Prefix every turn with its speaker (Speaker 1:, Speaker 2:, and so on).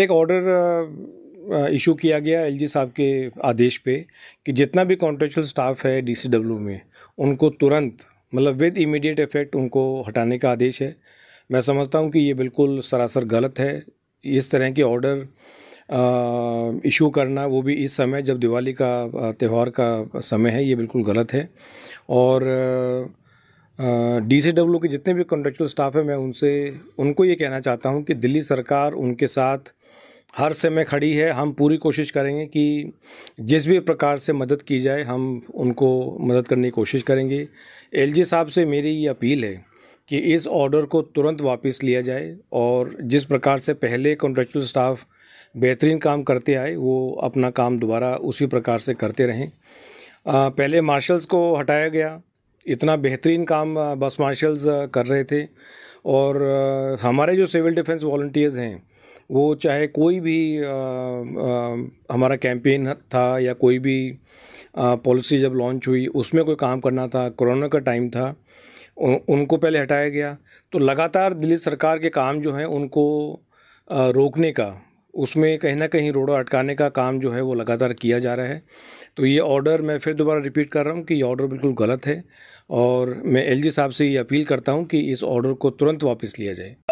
Speaker 1: एक order issue uh, uh, किया गया जी साहब के आदेश पे कि जितना भी कॉन्ट्रेक्चुअल स्टाफ है डब्ल्यू में उनको तुरंत मतलब विद इमीडिएट इफेक्ट उनको हटाने का आदेश है मैं समझता हूँ कि ये बिल्कुल सरासर गलत है इस तरह के ऑर्डर इशू uh, करना वो भी इस समय जब दिवाली का त्यौहार का समय है ये बिल्कुल गलत है और डी सी डब्ल्यू के जितने भी कॉन्ट्रेक्चुअल स्टाफ हैं मैं उनसे उनको ये कहना चाहता हूँ कि दिल्ली सरकार उनके साथ हर समय खड़ी है हम पूरी कोशिश करेंगे कि जिस भी प्रकार से मदद की जाए हम उनको मदद करने की कोशिश करेंगे एलजी साहब से मेरी ये अपील है कि इस ऑर्डर को तुरंत वापस लिया जाए और जिस प्रकार से पहले कॉन्ट्रेक्चुअल स्टाफ बेहतरीन काम करते आए वो अपना काम दोबारा उसी प्रकार से करते रहें आ, पहले मार्शल्स को हटाया गया इतना बेहतरीन काम बस मार्शल्स कर रहे थे और हमारे जो सिविल डिफेंस वॉल्टियर्स हैं वो चाहे कोई भी आ, आ, हमारा कैंपेन था या कोई भी पॉलिसी जब लॉन्च हुई उसमें कोई काम करना था कोरोना का टाइम था उ, उनको पहले हटाया गया तो लगातार दिल्ली सरकार के काम जो हैं उनको आ, रोकने का उसमें कहीं ना कहीं रोड़ा अटकाने का काम जो है वो लगातार किया जा रहा है तो ये ऑर्डर मैं फिर दोबारा रिपीट कर रहा हूँ कि ये ऑर्डर बिल्कुल गलत है और मैं एलजी साहब से ये अपील करता हूँ कि इस ऑर्डर को तुरंत वापस लिया जाए